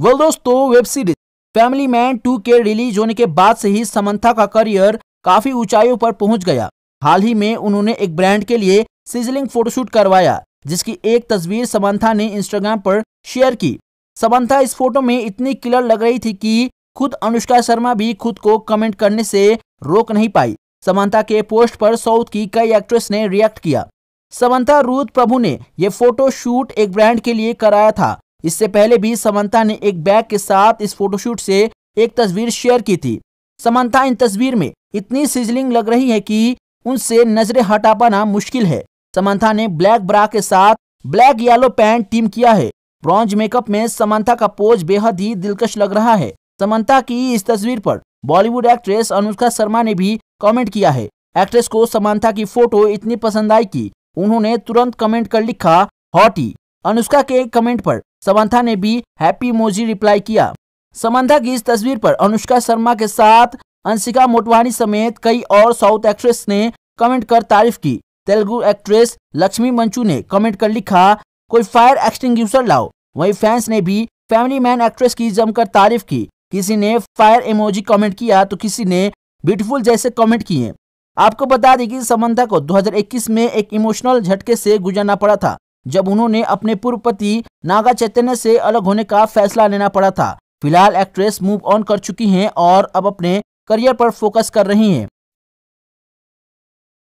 well दोस्तों web series family man two के release होने के बाद से ही समंथा का करियर काफी ऊंचाइयों पर पहुंच गया हाल ही में उन्होंने एक ब्रांड के लिए सीजलिंग फोटोशूट करवाया जिसकी एक तस्वीर समंथा ने इंस्टाग्राम पर शेयर की समंथा इस फोटो में इतनी किलर लग रही थी कि खुद अनुष्का शर्मा भी खुद को कमेंट करने से रोक नहीं पाई समंथा के पोस्ट पर साउथ की कई एक्ट्रेस ने रिएक्ट किया समंथा रूद प्रभु ने यह फोटो शूट एक ब्रांड के लिए कराया था इससे पहले भी समंता ने एक बैग के साथ इस फोटोशूट से एक तस्वीर शेयर की थी समंता इन तस्वीर में इतनी सिजलिंग लग रही है कि उनसे नजरें हटा पाना मुश्किल है समंता ने ब्लैक ब्रा के साथ ब्लैक येलो पैंट टीम किया है ब्रॉन्ज मेकअप में समंता का पोज बेहद ही दिलकश लग रहा है समंता की इस तस्वीर पर बॉलीवुड एक्ट्रेस अनुष्का शर्मा ने भी कमेंट किया है एक्ट्रेस को समंता की फोटो इतनी पसंद आई कि उन्होंने तुरंत कमेंट कर लिखा हॉटी अनुष्का के कमेंट पर समंथा ने भी हैप्पी मोजी रिप्लाई किया समंथा की इस तस्वीर पर अनुष्का शर्मा के साथ अंशिका मोटवानी समेत कई और साउथ एक्ट्रेस ने कमेंट कर तारीफ की तेलुगु एक्ट्रेस लक्ष्मी मंचू ने कमेंट कर लिखा कोई फायर एक्सटिंग लाओ वहीं फैंस ने भी फैमिली मैन एक्ट्रेस की जमकर तारीफ की किसी ने फायर इमोजी कमेंट किया तो किसी ने ब्यूटीफुल जैसे कमेंट किए आपको बता दें कि समंथा को 2021 में एक इमोशनल झटके से गुजरना पड़ा था जब उन्होंने अपने पूर्व पति नागा चैतन्य से अलग होने का फैसला लेना पड़ा था फिलहाल एक्ट्रेस मूव ऑन कर चुकी हैं और अब अपने करियर पर फोकस कर रही हैं